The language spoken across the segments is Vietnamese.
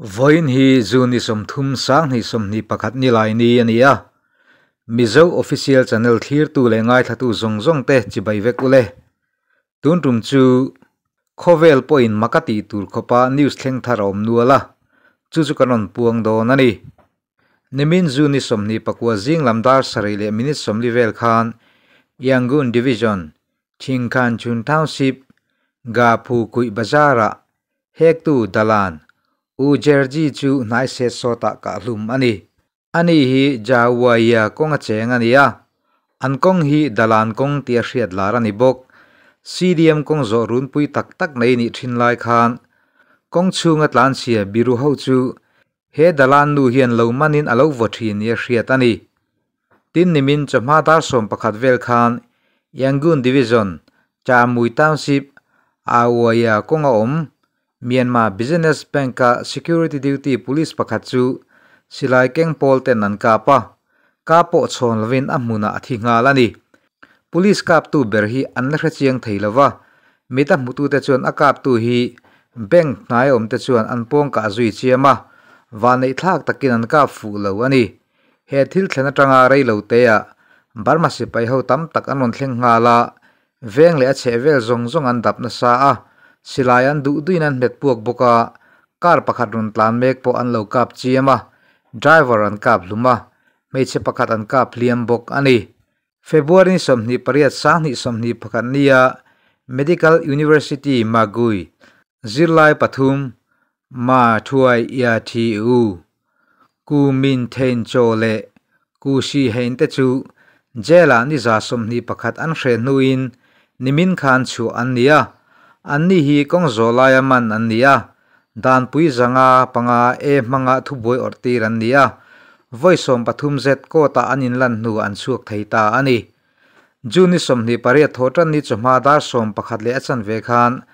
voin hi zun ni som thum sang ni som ni pakhat ni lai ni ania mizo official channel thir tu le ngai thatu zong zong te chibai vek ule tun tum chu khovel point makati tur khopa news thleng tharom nuala chu chu kanon puang do nani nemin zu ni som ni pakwa jing lamdar sarai le minit som level khan yangun division chingkhan chun township gapu kui bazara hektu dalan ujerji chu nai se sota ka hlum ani ani hi jawaya konga cheng ania ankong hi dalan kong tia hriat lar ani bok cdm kong zo run pui tak tak nei ni thin lai khan kong chunga tlan sia biru ho chu he dalan nu hian lo manin alo vothi ni hriat ani tin nimin chama tar som pakhat vel khan yangun division cha mui township awaya konga om Myanmar Business Bank ka security duty police pakhat chu silai keng pol ten an ka pa ka po chhon lovin a muna athi nga lani police kap tu ber hi an la khra chiang theilawa mita mutu te chuan a kap tu hi bank nai om te chuan an pong ka zui chiama wa nei thak takin an ka fu lo ani he thil thlena tanga rei lo te ya barma sipai ho tam tak anon thleng nga veng le a che zong zong an dap na sa a สิลายันดูดูนั่นเม็ดพวกบุกอาคาร์พักัดรุนตันเมกพออันเลวกับจีมะดรเวอร์อันกับลุมะไม่ใช่ประคัดันกับเลียมบุกอันนี้เฟบรุนสมนิปรียดสังนิสมนิพักคันนี้ m e ลยูนิเวอร์ซิตี้มากุยสิลไลปัตุมมาทัวยาทีอูกูมินเทนโจเลกูชีเฮนเตจูเจลานิจาสมนิประกัดันเรนูอินนิมินคันชูอันนี้ an ni hi kong zolaya man an nia dan pui zanga panga e manga thuboi orti ran nia voisom pathum zet ko ta anin lan nu an suak theita ani juni somni pare thotan ni chuma dar som pakhat le achan ve khan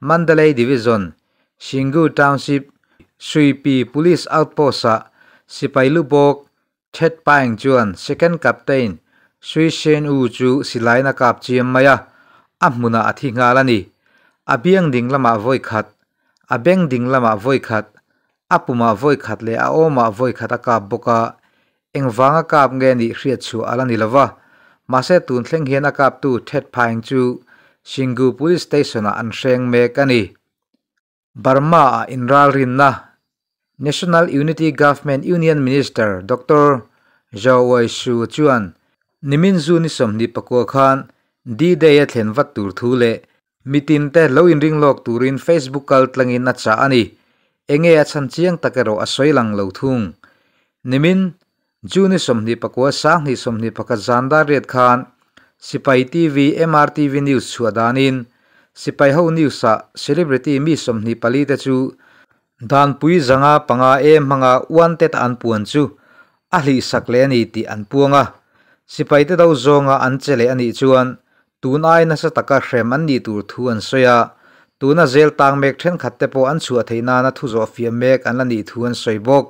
mandalay division singu township suipi police outpost sa sipailu bok thet paing chuan second captain sui shen u chu silaina kap chiam maya amuna athi ngalani abiang ding lama voi khat abeng ding lama voi khat apuma voi khat le a oma voi khata ka boka engwanga kap nge ni hriat chu ala ni lawa mase tun thleng hena kap tu thet phaing chu singu police station a an seng me kani barma inral rin na national unity government union minister dr jawai shu chuan nimin zu ni som khan di de ya thlen wat mitin te lo in ring lok turin facebook kal tlangin a cha ani enge a chan chiang takero a soilang lo thung nimin juni somni pakwa sang ni somni pakha zanda ret khan sipai tv mrtv news chuadanin sipai ho news sa celebrity mi somni pali te chu dan pui zanga panga e manga wan tet an puan chu a hli ni ti an puanga sipai te do zonga an chele ani chuan tun ai na sa taka hrem an ni tur thu an soya tuna zel tang mek then khatte po an chua theina na thu zo fia mek an la ni thu an soi bok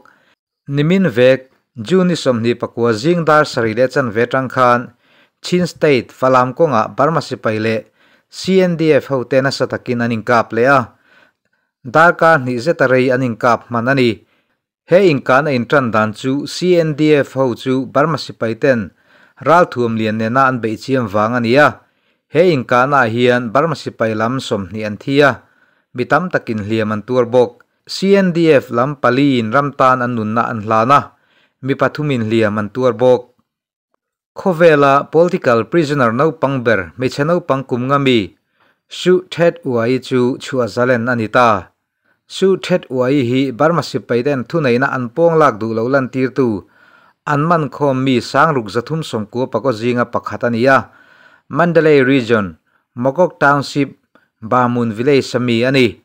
nimin vek juni som ni pakwa jing dar sari le chan vetang khan chin state falam ko nga barma si paile cndf ho te na sa takin an in kap le a dar ka ni ze tarei an in kap manani he in kan in tran dan chu cndf ho chu barma si paiten ral thum lian ne na an be chiam wang ania he in kana hian barma sipai lam som ni an thia bitam takin hliam an tur bok CNDF lam pali in ramtan an nun na an hlana mi pathumin hliam an tur bok khovela political prisoner no pangber me chano pangkum ngami su thet uai chu chua zalen anita su thet uai hi barma sipai den thunaina an pong lak du lo lan tir tu an man khom mi sang ruk zathum som ko pako jinga pakhat Mandalay Region Mokok Township Bamun Village sami ani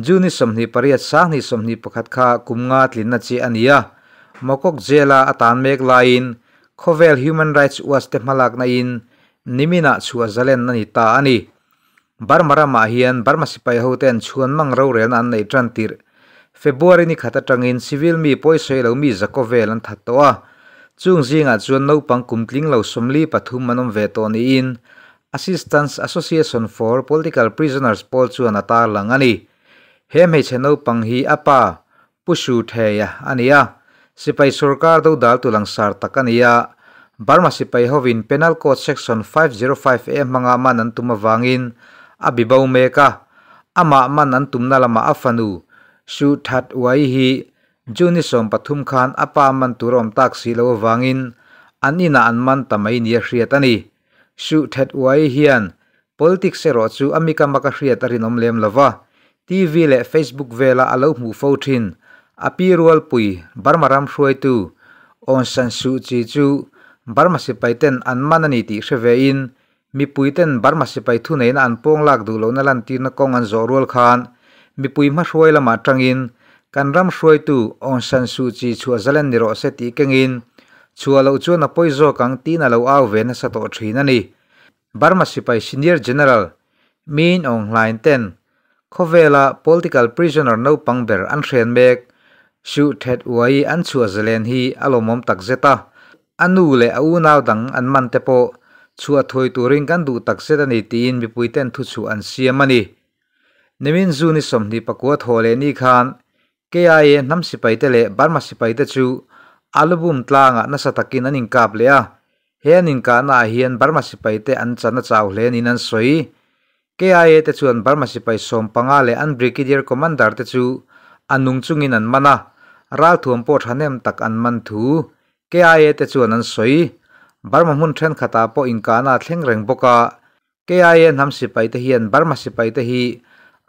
juni somni pariat sangni somni pakhat kha kumnga tlinna chi ania mokok jela atan mek lain Kovel human rights was te malak na in nimina chua zalen nani ta ani barmara ma hian barma sipai ho ten chuan mang ro ren an nei tran tir february ni khata civil mi poisoi lo mi zakovel an that chung zinga chuan no pang kumtling lo somli pathum manom ve to ni in assistance association for political prisoners pol chu an atar lang ani he me cheno pang hi apa pushu theya ania sipai sarkar do dal tulang sar takania barma sipai hovin penal code section 505 a manga man an tuma wangin abibau meka ama man an tumna lama afanu shu that wai hi juni som pathum khan apa man turom tak si lo wangin ani na an man tamai ni hriat ani shu that wai hian politics se ro chu ami ka maka hriat ari nom lem lawa tv le facebook vela alo mu fothin apirual pui barmaram shuai tu on san su barma se paiten an manani ti hreve in mi barma se pai na an pong lak du na lan ti khan mi pui ma shuai kan ram shuai tu on san su chi chua zalan ni ro se ti kengin chua lo chu na poi zo kang ti na lo aw ve na sa to thina ni Burma sipai senior general min ong line ten khovela political prisoner no pangber an hren mek shu thet uai an chua zelen hi alomom tak zeta anu le au naw dang an man te po chua thoi turing kan du tak se ni tin bi pui ten thu chu an siam ani nemin zu ni som ni pakwa thole ni khan KIA nam sipai te le Burma sipai te chu album tlanga na sa takin an inkap le a hian inka na hian Burma sipai te an chana chaw hlen in an soi KIA te chuan Burma sipai sompanga le an brigadier commander te chu anung chungin an mana ral thuam po thanem tak an man thu KIA te chuan an soi Burma hun then khata po inka na thleng reng boka KIA nam sipai te hian Burma sipai te hi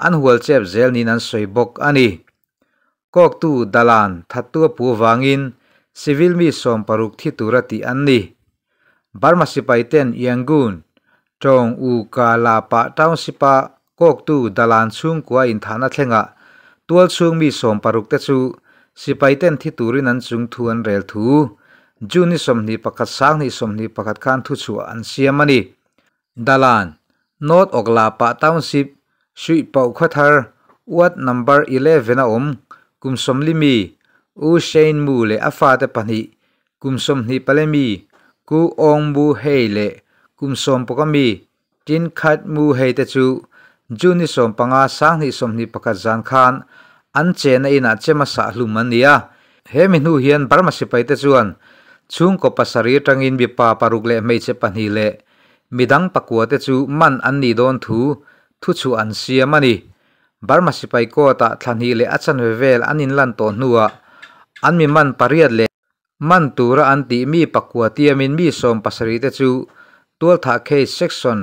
an hual chep zel ni nan soi bok ani กอกตู่ดลันทัดตัวผู้วางอินสิวิลมีสมปรุกที่ตุรติอันนี้บาร์มาสิไปเต้นยังกุนจงอูกาลาปะท้าสิปะกอกตู่ดลันซุ่งกัวอินทานัทเงะตัวซุ่งมีสมปรุกเตชูสิไปเต้นที่ตุรินันซุ่งทวนเรลทูจูนิสมนีประกาศสังนิสมนีประกาศการทุชัวอันเสียมันนี่ดัลันนอตออกลาปะท้าสิสุ่วยเป่าควัทเ์อวัดนัมเบอร์อีเลฟเวนอมุมสมลิมีอูเชนบูเลอาฟาเตปันิกุมสมนิปเลมีกูองบูเฮเลกุมสมปกมีจินขัดมูเฮเตจูจูนิสมปังอาสังนิสมนิปกัดจันคานอันเจนอินาเจมาสาลุมันเนียเฮมินูเฮียนปรมาสิไปเตจวนชุงกปัสรีตังอินบีปาปารุกเลไม่เจปันิเลมิดังปกัวเตจูมันอันนีโดนทูทุชูอันเสียมันี Burma sipai ko ta thlan hi le achan vevel anin lan to nuwa an mi man pariat le man tura an ti mi pakua ti amin mi som pasari te chu tual tha khe section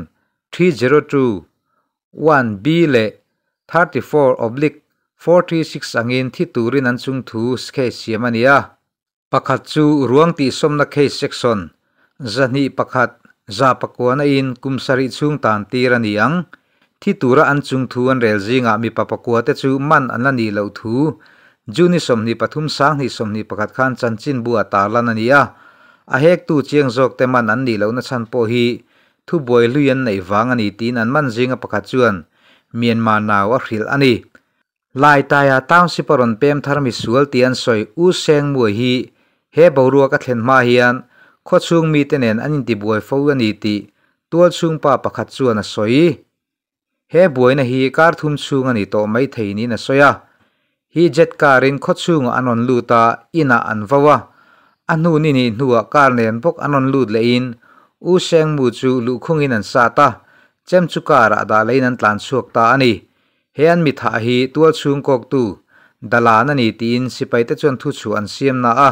302 1b le 34 oblique 46 angin thi turin an chung thu ske siamania pakhat chu ruang ti somna khe section zani pakhat za pakwana in kumsari chung tan tir aniang thi tura an chung thu an rel zinga mi pa pa kuate chu man an ani lo thu juni som ni pathum sang ni som ni pakhat khan chan chin bua ta lan ania a hek tu chiang jok te man an ni lo na chan po hi thu boi lu yan nei wang ani tin an man zinga pakha chuan myanmar naw a hril ani lai ta ya taung si paron pem thar mi ti an soi u seng mu hi he boruwa ka thlen ma hian chung mi tenen anin ti boi fo ani ti tuol chung pa pakha chuan a soi เฮบวยนะฮีการทุ่มสูงอันนี้่โตไม่เทนี่นะสซยะฮีเจ็ดการินขดสูงอันนนลูตาอินาอันฟาวอันนูนี่นี่หัวการเียนพกอันนนลูดเลยินอูเซงมูจูลูกคงอินันซาตาเจมจุการะดาเลนันตันสุกตาอันนี้เฮียนมิถาฮีตัวซูงกอกตูดลานันนี่ตีนสิไปเตจนทุชวนเซียมนาอะ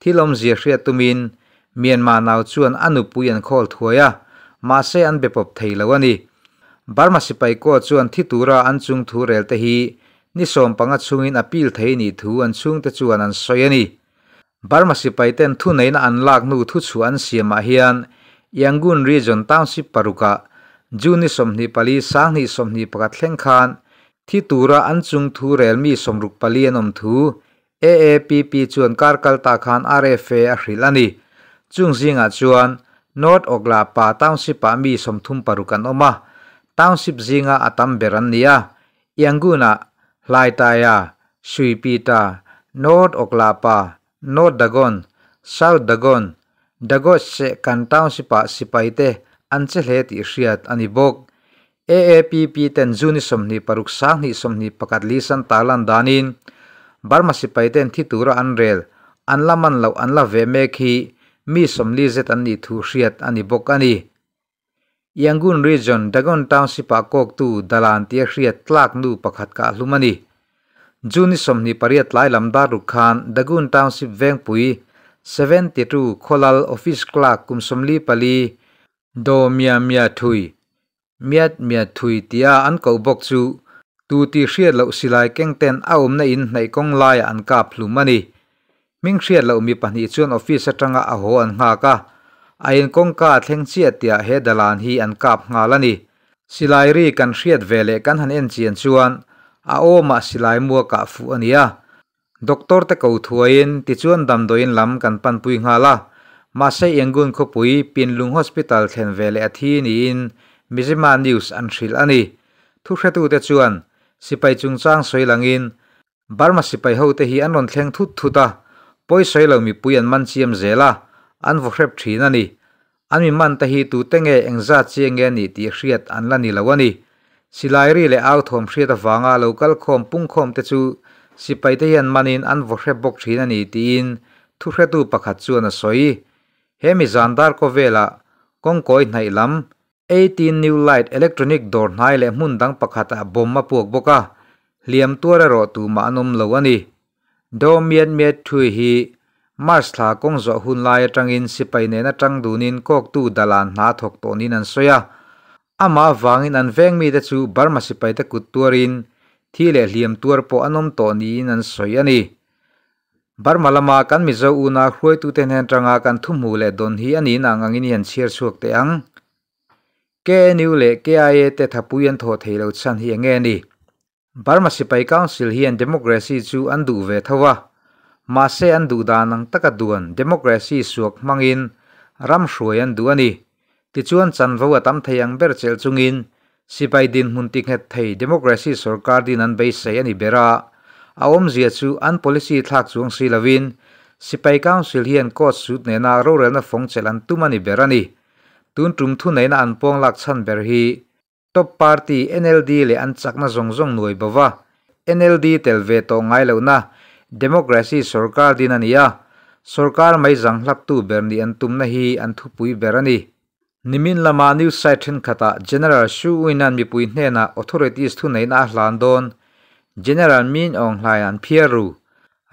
ที่ลมเสียเรียตุมินเมียนมาแนวชวนอันุปยันคอลทัวยะมาเซอันเบปปบไทยล้วันนี้บาร์มาสิไปก็ชวนที่ตัวเราอันซุงทูเรลเตฮีนิสอมปังซุงอินอพิลเทนีทูอันซุงแต่ชวนอันสอยนี่บาร์มาสิไปเต้นทุนหนน่ะอันลากนู่ทุชวนเสียมาเฮียนยังกุนรีจอนทตามสิปารุกะจูนิสอมนีปาลีสังนิสอมนีประกาศเล่งคันที่ตัวเราอันซุงทูเรลมีสมรุกปาลีนอมทู a a พีชวนการ์กัลตาคาน RFA อร์ฮิลันีจุงซิงอ์ชวนนอตออกลาปาทตามสิปามีสมทุมปารุกันออกมา township zinga atam beran nia yanguna laitaya suipita north oklapa north dagon south dagon dagot se kan township sipaite ancelhet hle anibok. AAPP ten juni somni paruk sang ni somni pakat lisan talan danin barma sipai titura thi anrel anlaman law anlave meki me khi mi somli zet an ni ani Yangon region Dagon township a kok tu dalan tia khria tlak nu pakhat ka lumani juni somni pariat lai lamda ru dagon township veng pui 72 kholal office clerk kumsomli pali do mia mia thui miat mia thui tia an ko bok chu tu ti silai kengten ten aum na in nei kong lai anka ka phlumani ming khria lo mi pani chuan office atanga a ho an nga ka ไอ้คงกาทเงเชียดเตียาเฮดลานฮีอันกับงาลนีสิไลรีกันเชียดเวเลกันหันเอ็นเชียนชวนอาโอมาสิไลมัวกับฟูอันยาด็อกเตอร์ตะกูทัวยินติชวนดำโดยินลำกันปันปุยงาละมาใช้ยังกุนขปุยปินลุงฮอสพิทัลเทนเวเลอที่นี้นมิจิมานิวสอันสิลอันนี้ทุกเรตูเตชวนสิไปจุงจางสวยหลังอินบาร์มาสิไปเฮาเตฮีอันนนเทงทุตทุตาป่วยสวยเหล่ามีปุยอันมันเชียมเจล่า an vok hrep thin ani an mi man ta hi tu tenge engza chiange ni ti hriat an la ni lo ani silairi le au thom hriat awanga local khom pung khom te chu sipai te hian manin an vok hrep bok thin ani ti in thu hre tu pakhat chu na soi he mi zandar ko vela kong koi nai lam 18 new light electronic door nai le mun dang pakhata bomma puak boka liam tuara ro tu ma anom lo ani do mian miat thui hi mars thla kong zo hun lai in atangin sipai ne na tang dunin kok tu dalan na thok to nin an soya ama wangin an veng mi te chu barma sipai te kut rin, thi lệ liêm tuar po anom to ni in an soi ani barma lama kan mi u una hruai tu tên ten hen tanga kan thum mu le don hi ani na angin hian chiar suak te ang ke niu le ke ai te thapuyan tho theilo chan hi nge ni barma sipai council hian democracy chu an du ve thowa mase an du da nang taka duan democracy suak mangin ram shuai an duani ti chuan chan vo tam thayang ber chel chungin sipai din mun ti nghet thei democracy sarkar din an be sei ani bera awom zia chu an policy thak chuang si lawin sipai council hian ko sut ne na ro rena phong chelan tumani berani tun tum thu nei na an pong lak chan ber hi top party nld le an chakna zong zong noi bawa nld tel ve to ngai lo na democracy sarkar din ania sarkar mai zanglak tu ber ni an tumna hi an thupui berani nimin lama new site hin khata general shu uinan mipui na authorities thu nei na hlan general min ong hlaian phiaru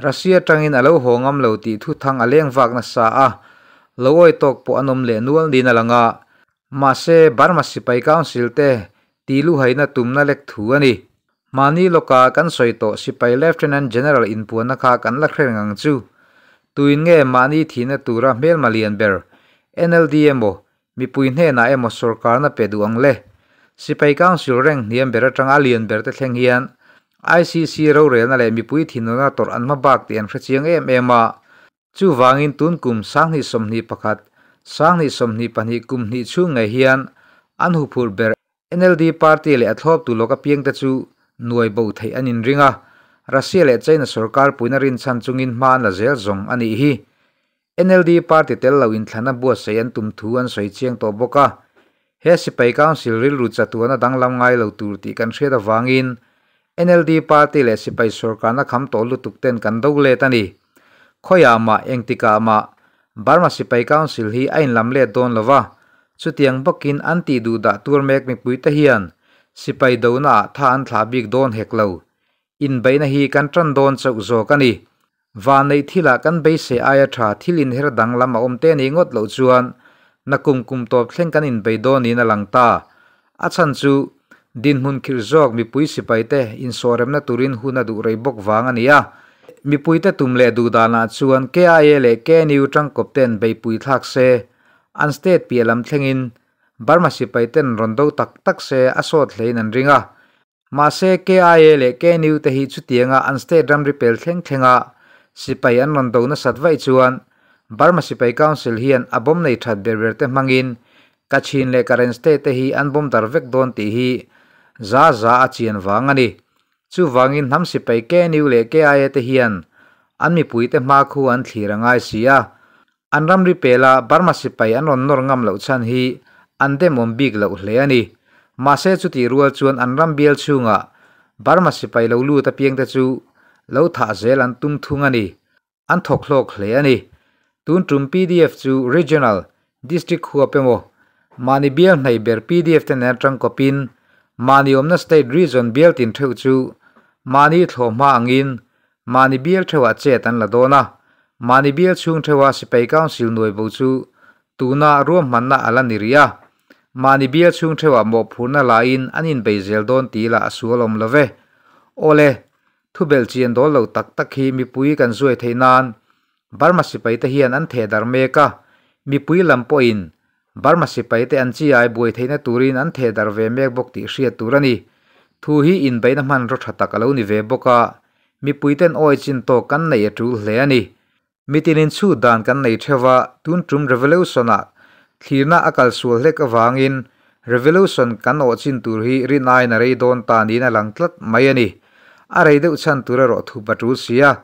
russia tangin alo hongam lo ti thu thang aleng vak na sa a lowoi tok po anom le nual din alanga ma se barma sipai council te tilu haina tumna lek thu ani mani loka kan soito sipai lieutenant general in puana kha kan lakhre ngang chu tuin nge mani thina tura mel malian ber nldmo mi pui ne na emo sarkar na pedu ang le sipai kang sur reng niam ber tang alian ber te theng hian icc ro re na le mi pui thina na tor an ma bak tian khre chiang em tun kum sang ni som ni pakhat sang kum ni chu nge hian an hu nld party le athop tu loka pieng ta nuôi bầu thấy anh in ringa Russia le China sarkar puina rin san in man là zel zong anh hi NLD party tell lau in thana bua sei an tum thu an sei chiang to boka he sipai council ril ru chatuana danglam ngai lo tur ti kan vang in, NLD party le sipai sarkar na kham to lu tukten kan do le tani khoya ma engtika ma Burma sipai council hi anh lam le don lova chutiang bokin anti du da tur mek mi puita hian sipai do na tha an thla bik don hek lo in baina hi kan tran don chok zo kani wa nei thila kan be se aya tha thilin her dang lama om te ni ngot lo chuan na kum kum top thleng kan in be don in alangta achan chu din hun khir jok mi pui sipai te in sorem na turin huna du rei bok wang ania mi pui te tum le du dana chuan ke ai le ke niu tang kopten be pui thak se an state pi lam in Burma si paiten rondo tak tak se asot lein an ringa. Ma se ke aye le ke niu te hi chutia nga an state drum repel theng theng a. Si pai an rondo na satwa i chuan. Burma si pai council hi an abom na ithat berber te mangin. Kachin le karen state te hi an bom tar vek don ti Chu vangin nam si pai ke le ke aye te hi an. An mi pui siya. An ram ripela Burma an ron nor ngam hii. an dem om bik lo hle ani ma se chu ti rual chuan an ram bial chunga barma sipai lo lu ta piang ta chu lo tha zel an tung thung ani an thok lok hle ani tun trum pdf chu regional district khu apemo mani bial nai ber pdf ten er tang kopin mani omna state region bial tin theu chu mani thlo ma angin mani bial thewa che tan la dona mani bial chung thewa sipai council noi bo chu tuna ruam manna ala niria mà mani bia chung thewa mo phurna lain anin beizel don ti la asualom love ole thubel chian dol lo tak tak hi mi pui kan zuai theinan barma sipai te hian an the dar me ka mi pui lampo in barma sipai te anh chi ai boi theina anh an the dar ve bốc bok ti hria turani thu hi in beina man ro thata ka lo ni ve boka mi puiten oi chin to kan nei atul hle ani mitin in chu dan kan nei thewa tun trung revolution a thlirna akal sual hlek awangin revolution kan o chin tur hi rinai na rei don ta ni na lang tlat mai ani a rei deuh chan tur ro thu patu sia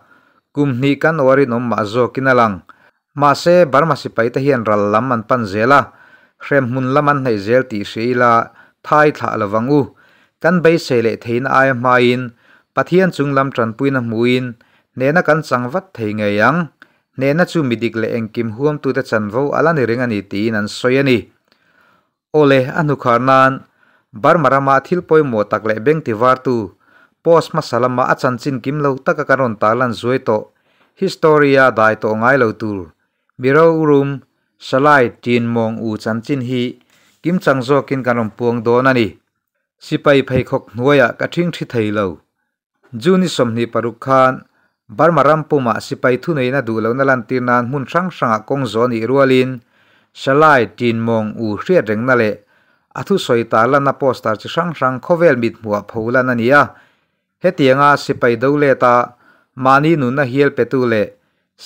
kum hni kan orin om ma zo kinalang ma se barma sipai ta hian ral lam an pan zela hrem hun lam an nei zel ti sheila thai thla lawangu kan bei se le thein ai mai in pathian chunglam tran puina muin nena kan changvat thei ngeyang nena chu midik le engkim huam tu te chan vo ala ni ring ani ti nan an soi ani ole anu kharnan bar marama thil poi mo tak le beng ti war tu post ma salama achan chin kim lo taka karon talan zoi to historia dai to ngai lo tur miro room salai tin mong u chan chin hi kim chang zo kin kanom puang do na ni sipai phai khok nuaya ka thing thi thei lo juni somni parukhan khan บาร์มารัมปุมาสิไปทุนในนัดูแลวนลันตีนันมุนชังสังกงโซนอิรัวลินสลายจีนมองอูเรียดเร่งนั่นแหละอธุสอยตาลันอโปสตาร์ช่างสังคเวลมิดหัวพูลานันยาเฮตียงอาสิไปดูเลตามานีนุนนะเฮลเปตูเล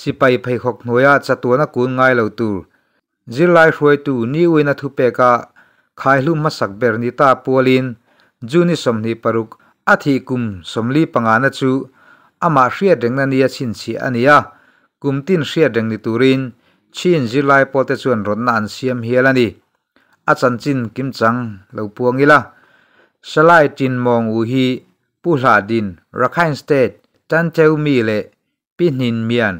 สิไปไปหกหน่วยจัตัวนักกุนไงเหล่าตูจิลไลฮวยตูนิวินาทุเปกาขายลุ่มมาสักเบอร์นิตาปัวลินจูนิสมนีปรุกอธิคุมสมลีปังานะจู ama hriat reng na nia chin chi ania kumtin hriat reng ni turin chin july pote chuan ron na an siam hial ani achan chin kim chang lo puangila salai tin mong u hi pu hla din rakhine state tan cheu mi le pi hnin mian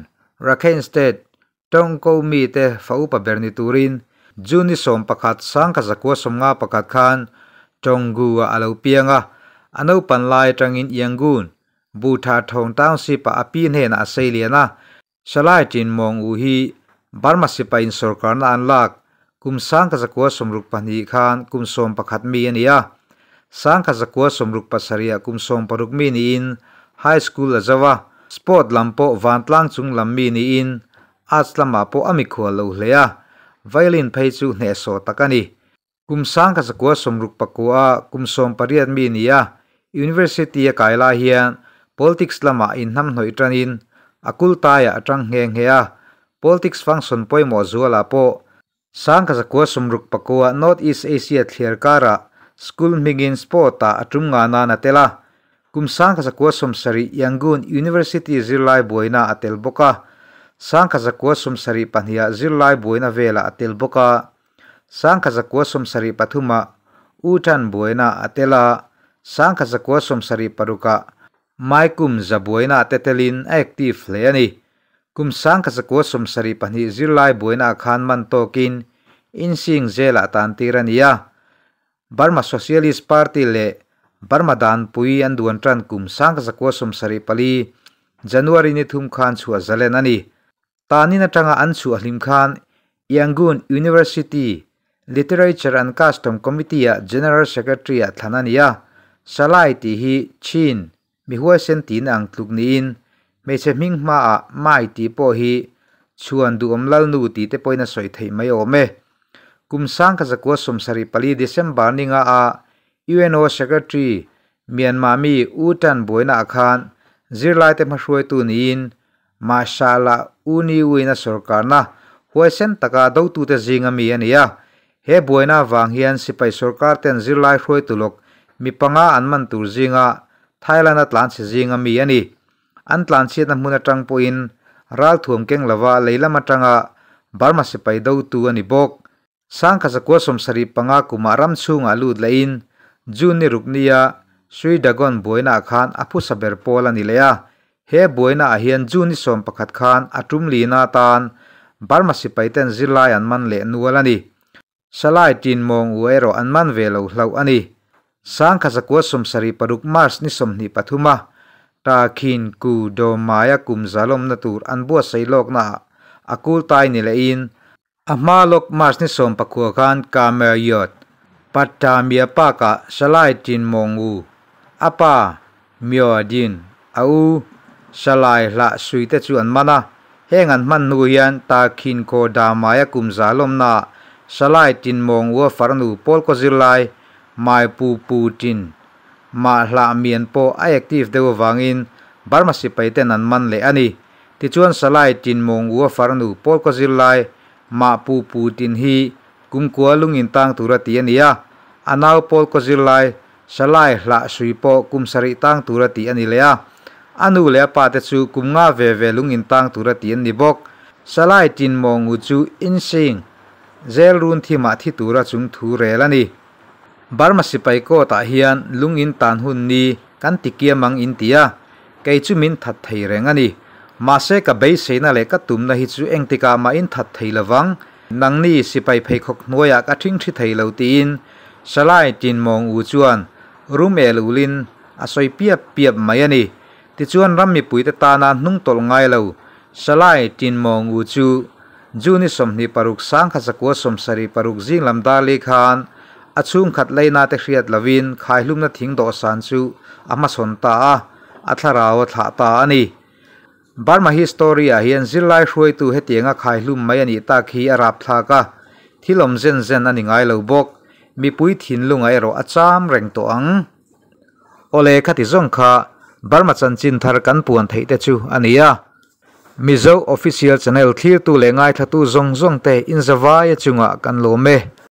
rakhine state tong ko mi te fau pa ber ni turin juni som pakhat sang ka zakwa somnga pakhat khan tonggu a alo pianga anau panlai tangin iangun บูธาทงตาวสิปะอปีนเฮนอาเซเลียนะสลายจินมองอูฮีบาร์มาสิปะอินสอร์การนันลักกุมสังกสกัวสมรุกปันีขานกุมสมปะขัดมีนียสังกสกัวสมรุกปัสเรียกุมสมปรุกมีนีอินไฮสคูลละจาวะสปอร์ตลัมโปวันตลังจุงลัมมีนีอินอาสลามาโปอมิคัวลูเลียไวลินเพจูเนโอตะกันีกุมสังกสกัวสมรุกปะกัวกุมสมปริยัตมีเนีย University กายลาเฮียน politics lama in nam noi tranin akul taya atang nghe nghe a politics function poi mo zuala po sang ka zakua sumruk pakua north east asia thier kara school migin sport ta atum nga na na tela kum sang ka zakua sum sari yangon university zirlai boina atel boka sang ka zakua sum sari panhia zirlai boina vela atel boka sang ka zakua sum sari pathuma uthan boina atela sang ka zakua sum sari paruka mai maikum zabuaina tetelin active le ani kum sang som sari pani zirlai buaina khan man tokin insing zela tan tirania ya. Barma Socialist Party le barma dan pui an duan tran kum sang som sari pali January ni thum khan chua zalen ani tani na tanga an chu ahlim khan Yangon University Literature and Custom Committee ya General Secretary ya Thanania Salai ti hi Chin mi huaysen ti na angkluk ni in me che ming ma a maay ti po Thailand atlan si jing ami ani Antlan poin si na mun atang po in ral thuam keng lawa leila matanga barma si pai do tu ani bok sang kha som sari panga kumaram ram chunga lut lain jun ni rukniya sui dagon boina khan apu saber pol ani leya he boina ahiyan jun ni som pakhat khan atum na tan Barma si pai ten zilai man le nuwalani. salai tin mong uero an man velo lau ani sang kha zakwa som sari paruk mars ni som ni pathuma ta khin ku do maya kum zalom na tur an bua sei lok na akul tai ni le in ama lok mars ni som pakua khan kamer yot patta mia pa ka salai tin mongu apa mio din au salai la suite chu an mana hengan man nu hian ta khin ko da maya kum zalom na salai tin mongu farnu pol ko zirlai mai pu pu tin ma hla mian po a active deuh wangin barma si paiten an man le ani ti chuan salai tin mong u farnu pol ko zillai ma pu pu tin hi kum kwa lung in tang tura ti ania anaw pol ko zillai salai hla sui po kum sari tang tura ti ani le a anu le pa te chu kum nga ve ve lung in tang tura ti ni bok salai tin mong u chu in sing zel run thi ma thi tura chung thu re la ni Burma sipai ko ta hian lungin tan hun ni kan tikia mang intia kei chu min that thei reng ani ma se ka bei se na le ka tum na hi chu eng tika ma in that thei lawang nang ni sipai phei khok noya ka thing thi thei lo tin salai tin mong u chuan rum el ulin asoi pia piap mai ani ti chuan ram mi pui te ta na nung tol ngai lo salai tin mong u chu juni somni paruk sang kha chakua somsari paruk jing lamda le khan achung khat leina te hriat lovin khailumna thing do san chu ama son ta a athlaraw tha ta ani Burma historia hian zilai hruai tu hetianga khailum mai ani ta khi arap tha ka thilom zen zen ani ngai lo bok mi pui thin lungai ro acham reng to ang ole khati zong kha Burma chan chin thar kan puan thei te chu ania mizo official channel thlir tu le ngai thatu zong zong te in zawai chunga kan lo me